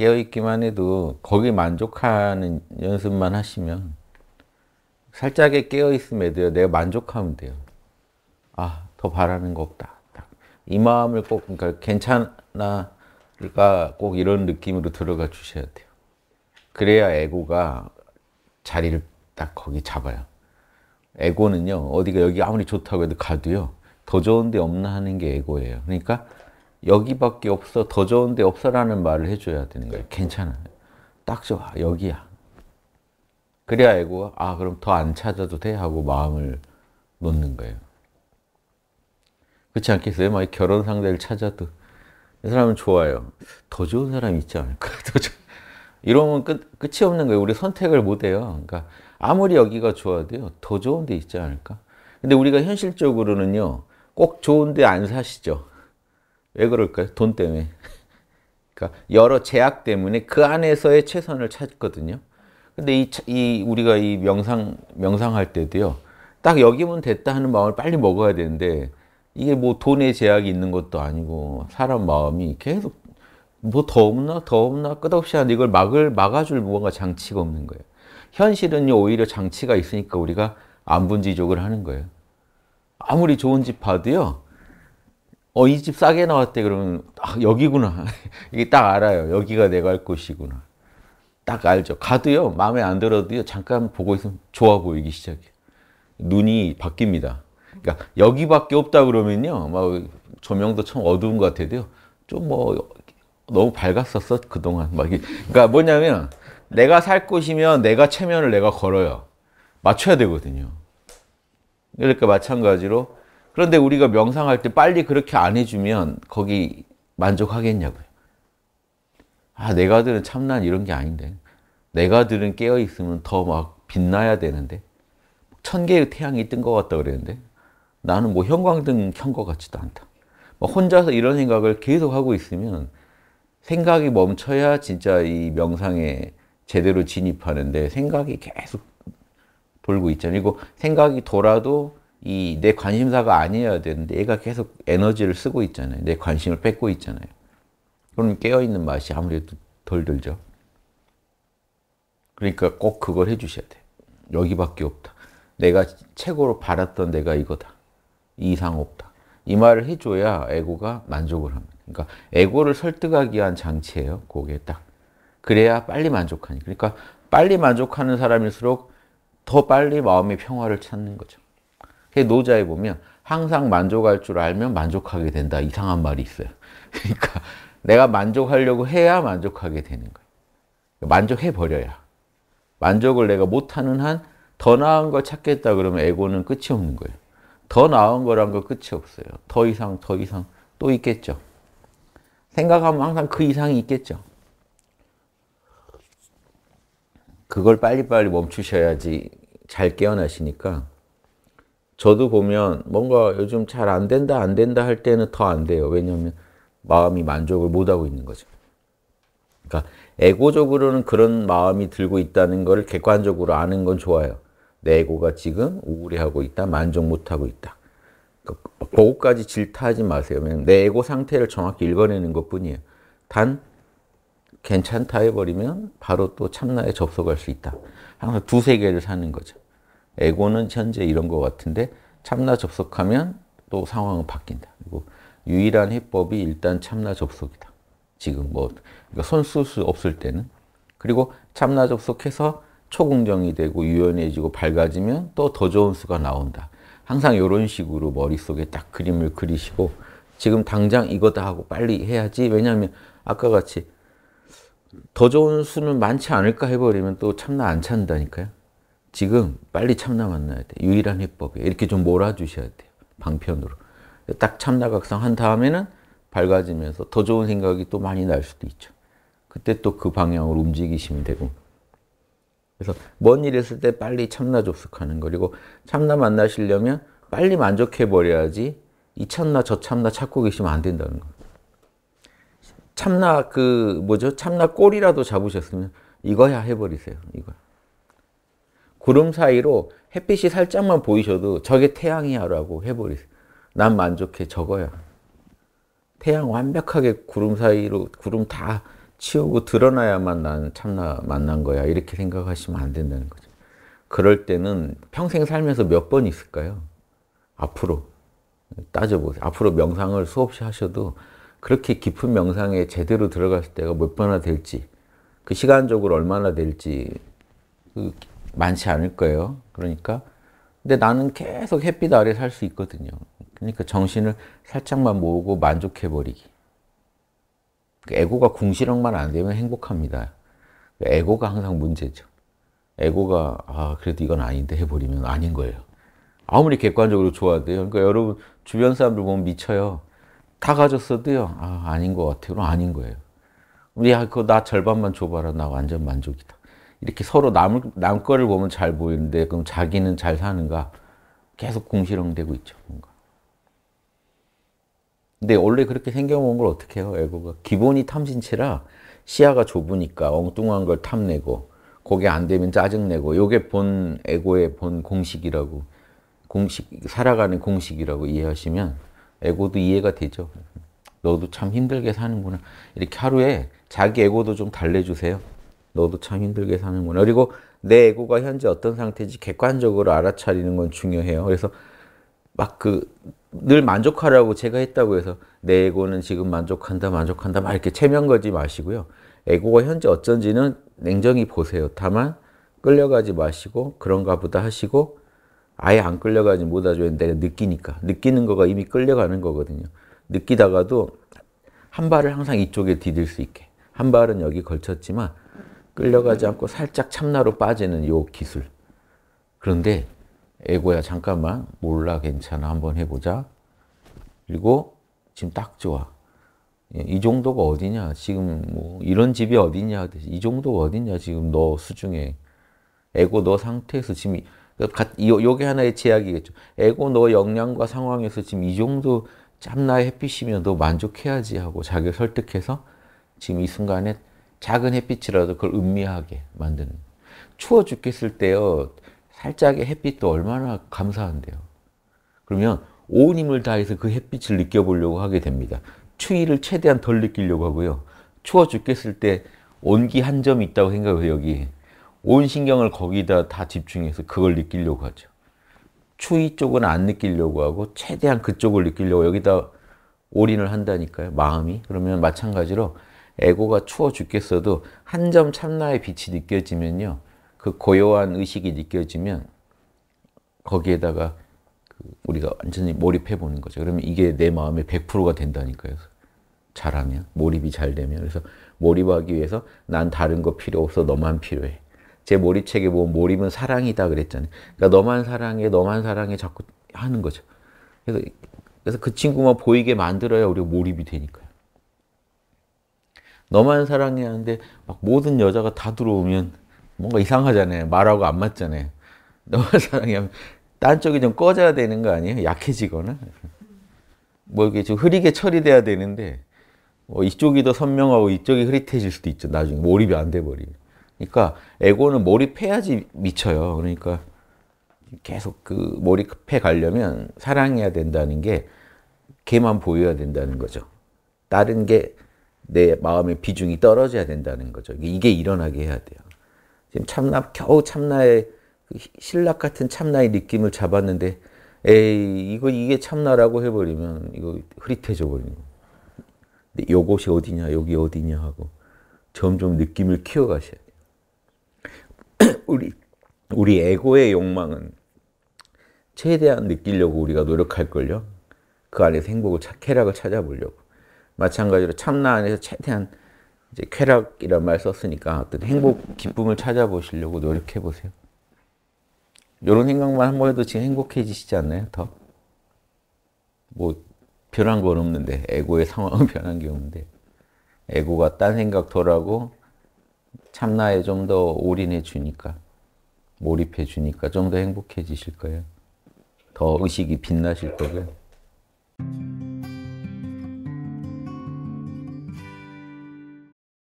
깨어있기만 해도 거기 만족하는 연습만 하시면 살짝의 깨어있음에 대 내가 만족하면 돼요. 아, 더 바라는 거 없다. 이 마음을 꼭, 그러니까 괜찮아, 그러니까 꼭 이런 느낌으로 들어가 주셔야 돼요. 그래야 에고가 자리를 딱 거기 잡아요. 에고는요, 어디가 여기 아무리 좋다고 해도 가도요, 더 좋은 데 없나 하는 게 에고예요. 그러니까 여기밖에 없어 더 좋은 데 없어라는 말을 해줘야 되는 거예요. 네. 괜찮아. 딱 좋아. 여기야. 그래야 알고 아 그럼 더 안 찾아도 돼 하고 마음을 놓는 거예요. 그렇지 않겠어요? 막 결혼 상대를 찾아도 이 사람은 좋아요. 더 좋은 사람 있지 않을까? 더 좋... 이러면 끝, 끝이 없는 거예요. 우리 선택을 못 해요. 그러니까 아무리 여기가 좋아도요. 더 좋은 데 있지 않을까? 근데 우리가 현실적으로는요. 꼭 좋은 데 안 사시죠. 왜 그럴까요? 돈 때문에. 그러니까 여러 제약 때문에 그 안에서의 최선을 찾거든요. 근데 이, 이 우리가 이 명상 명상할 때도요. 딱 여기면 됐다 하는 마음을 빨리 먹어야 되는데 이게 뭐 돈의 제약이 있는 것도 아니고 사람 마음이 계속 뭐 더 없나 더 없나 끝없이 하는데 이걸 막을 막아줄 무언가 장치가 없는 거예요. 현실은 오히려 장치가 있으니까 우리가 안분지족을 하는 거예요. 아무리 좋은 집 봐도요 어, 이 집 싸게 나왔대. 그러면, 아, 여기구나. 이게 딱 알아요. 여기가 내가 할 곳이구나. 딱 알죠. 가도요, 마음에 안 들어도요, 잠깐 보고 있으면 좋아 보이기 시작해요. 눈이 바뀝니다. 그러니까 여기밖에 없다 그러면요, 막 뭐 조명도 참 어두운 것 같아도요, 좀 뭐, 너무 밝았었어, 그동안. 막, 그러니까 뭐냐면, 내가 살 곳이면 내가 체면을 내가 걸어요. 맞춰야 되거든요. 그러니까 마찬가지로 그런데 우리가 명상할 때 빨리 그렇게 안 해주면 거기 만족하겠냐고요. 아, 내가 들은 참난 이런 게 아닌데. 내가 들은 깨어있으면 더 막 빛나야 되는데. 천 개의 태양이 뜬 것 같다 그랬는데. 나는 뭐 형광등 켠 것 같지도 않다. 혼자서 이런 생각을 계속 하고 있으면 생각이 멈춰야 진짜 이 명상에 제대로 진입하는데 생각이 계속 돌고 있잖아요. 그리고 생각이 돌아도 이내 관심사가 아니어야 되는데 얘가 계속 에너지를 쓰고 있잖아요. 내 관심을 뺏고 있잖아요. 그럼 깨어있는 맛이 아무래도 덜 들죠. 그러니까 꼭 그걸 해주셔야 돼. 여기밖에 없다. 내가 최고로 바랐던 내가 이거다. 이상 없다. 이 말을 해줘야 에고가 만족을 합니다. 그러니까 에고를 설득하기 위한 장치예요. 그게 딱. 그래야 빨리 만족하니. 그러니까 빨리 만족하는 사람일수록 더 빨리 마음의 평화를 찾는 거죠. 노자에 보면 항상 만족할 줄 알면 만족하게 된다. 이상한 말이 있어요. 그러니까 내가 만족하려고 해야 만족하게 되는 거예요. 만족해 버려야. 만족을 내가 못하는 한 더 나은 걸 찾겠다 그러면 에고는 끝이 없는 거예요. 더 나은 거란 거 끝이 없어요. 더 이상, 더 이상 또 있겠죠. 생각하면 항상 그 이상이 있겠죠. 그걸 빨리빨리 멈추셔야지 잘 깨어나시니까 저도 보면 뭔가 요즘 잘 안 된다 안 된다 할 때는 더 안 돼요. 왜냐하면 마음이 만족을 못하고 있는 거죠. 그러니까 에고적으로는 그런 마음이 들고 있다는 것을 객관적으로 아는 건 좋아요. 내 에고가 지금 우울해하고 있다, 만족 못하고 있다. 그, 그거까지 질타하지 마세요. 왜냐내 에고 상태를 정확히 읽어내는 것뿐이에요. 단 괜찮다 해버리면 바로 또 참나에 접속할 수 있다. 항상 두세 개를 사는 거죠. 에고는 현재 이런 것 같은데 참나 접속하면 또 상황은 바뀐다. 그리고 유일한 해법이 일단 참나 접속이다. 지금 뭐 그러니까 손쓸 수 없을 때는 그리고 참나 접속해서 초긍정이 되고 유연해지고 밝아지면 또 더 좋은 수가 나온다. 항상 이런 식으로 머릿속에 딱 그림을 그리시고 지금 당장 이거다 하고 빨리 해야지 왜냐하면 아까 같이 더 좋은 수는 많지 않을까 해버리면 또 참나 안 찬다니까요. 지금 빨리 참나 만나야 돼. 유일한 해법이에요. 이렇게 좀 몰아주셔야 돼요. 방편으로. 딱 참나각상 한 다음에는 밝아지면서 더 좋은 생각이 또 많이 날 수도 있죠. 그때 또 그 방향으로 움직이시면 되고. 그래서 먼일 있을 때 빨리 참나 접속하는 거. 리고 참나 만나시려면 빨리 만족해버려야지 이 참나 저 참나 찾고 계시면 안 된다는 거. 참나 그 뭐죠? 참나 꼬리라도 잡으셨으면 이거야 해버리세요. 이거 구름 사이로 햇빛이 살짝만 보이셔도 저게 태양이야라고 해버리세요. 난 만족해 저거야. 태양 완벽하게 구름 사이로 구름 다 치우고 드러나야만 난 참나 만난 거야 이렇게 생각하시면 안 된다는 거죠. 그럴 때는 평생 살면서 몇 번 있을까요? 앞으로 따져보세요. 앞으로 명상을 수없이 하셔도 그렇게 깊은 명상에 제대로 들어갔을 때가 몇 번이나 될지 그 시간적으로 얼마나 될지 그 많지 않을 거예요. 그러니까 근데 나는 계속 햇빛 아래 살 수 있거든요. 그러니까 정신을 살짝만 모으고 만족해버리기. 그러니까 에고가 궁시렁만 안 되면 행복합니다. 그러니까 에고가 항상 문제죠. 에고가 아 그래도 이건 아닌데 해버리면 아닌 거예요. 아무리 객관적으로 좋아도요. 그러니까 여러분 주변 사람들 보면 미쳐요. 다 가졌어도요. 아 아닌 것 같아요. 그럼 아닌 거예요. 우리 그나 절반만 줘봐라. 나 완전 만족이다. 이렇게 서로 남, 남 거를 보면 잘 보이는데 그럼 자기는 잘 사는가? 계속 궁시렁대고 있죠. 뭔가. 근데 원래 그렇게 생겨먹은 걸 어떻게 해요? 에고가 기본이 탐진체라 시야가 좁으니까 엉뚱한 걸 탐내고 거기 안 되면 짜증내고 요게 본 에고의 본 공식이라고 공식 살아가는 공식이라고 이해하시면 에고도 이해가 되죠. 너도 참 힘들게 사는구나. 이렇게 하루에 자기 에고도 좀 달래주세요. 너도 참 힘들게 사는구나. 그리고 내 에고가 현재 어떤 상태인지 객관적으로 알아차리는 건 중요해요. 그래서 막 그 늘 만족하라고 제가 했다고 해서 내 에고는 지금 만족한다, 만족한다 막 이렇게 체면 거지 마시고요. 에고가 현재 어쩐지는 냉정히 보세요. 다만 끌려가지 마시고 그런가 보다 하시고 아예 안 끌려가지 못하죠. 내가 느끼니까. 느끼는 거가 이미 끌려가는 거거든요. 느끼다가도 한 발을 항상 이쪽에 디딜 수 있게. 한 발은 여기 걸쳤지만 끌려가지 않고 살짝 참나로 빠지는 요 기술. 그런데 에고야 잠깐만 몰라 괜찮아 한번 해보자. 그리고 지금 딱 좋아. 예, 이 정도가 어디냐 지금 뭐 이런 집이 어디냐 이 정도가 어디냐 지금 너 수중에 에고 너 상태에서 지금 이, 그 게 하나의 제약이겠죠. 에고 너 역량과 상황에서 지금 이 정도 참나의 햇빛이면 너 만족해야지 하고 자기를 설득해서 지금 이 순간에 작은 햇빛이라도 그걸 음미하게 만드는. 추워 죽겠을 때요. 살짝의 햇빛도 얼마나 감사한데요. 그러면 온 힘을 다해서 그 햇빛을 느껴보려고 하게 됩니다. 추위를 최대한 덜 느끼려고 하고요. 추워 죽겠을 때 온기 한점이 있다고 생각해요 여기 온 신경을 거기다 다 집중해서 그걸 느끼려고 하죠. 추위 쪽은 안 느끼려고 하고 최대한 그쪽을 느끼려고 여기다 올인을 한다니까요. 마음이. 그러면 마찬가지로 에고가 추워 죽겠어도 한 점 참나의 빛이 느껴지면요. 그 고요한 의식이 느껴지면 거기에다가 그 우리가 완전히 몰입해 보는 거죠. 그러면 이게 내 마음의 100%가 된다니까요. 잘하면, 몰입이 잘 되면. 그래서 몰입하기 위해서 난 다른 거 필요 없어, 너만 필요해. 제 몰입책에 보면 몰입은 사랑이다 그랬잖아요. 그러니까 너만 사랑해, 너만 사랑해 자꾸 하는 거죠. 그래서, 그래서 그 친구만 보이게 만들어야 우리가 몰입이 되니까요. 너만 사랑해 하는데 막 모든 여자가 다 들어오면 뭔가 이상하잖아요. 말하고 안 맞잖아요. 너만 사랑해 하딴 쪽이 좀 꺼져야 되는 거 아니에요? 약해지거나. 뭐 이게 좀 흐리게 처리돼야 되는데 뭐 이쪽이 더 선명하고 이쪽이 흐릿해질 수도 있죠. 나중에 몰입이 안 돼버리면. 그러니까 에고는 몰입해야지 미쳐요. 그러니까 계속 그 몰입해 가려면 사랑해야 된다는 게 걔만 보여야 된다는 거죠. 다른 게내 마음의 비중이 떨어져야 된다는 거죠. 이게 일어나게 해야 돼요. 지금 참나, 겨우 참나의 그 신락 같은 참나의 느낌을 잡았는데 에이 이거 이게 참나라고 해버리면 이거 흐릿해져 버리는 거예요. 근데 요것이 어디냐 여기 어디냐 하고 점점 느낌을 키워가셔야 돼요. 우리 우리 에고의 욕망은 최대한 느끼려고 우리가 노력할걸요. 그 안에서 행복을 쾌락을 찾아보려고. 마찬가지로 참나 안에서 최대한 이제 쾌락이란 말 썼으니까 어떤 행복, 기쁨을 찾아보시려고 노력해 보세요. 이런 생각만 한 번 해도 지금 행복해지시지 않나요? 더? 뭐, 변한 건 없는데, 에고의 상황은 변한 게 없는데, 에고가 딴 생각 덜하고, 참나에 좀 더 올인해 주니까, 몰입해 주니까 좀 더 행복해지실 거예요. 더 의식이 빛나실 거고요.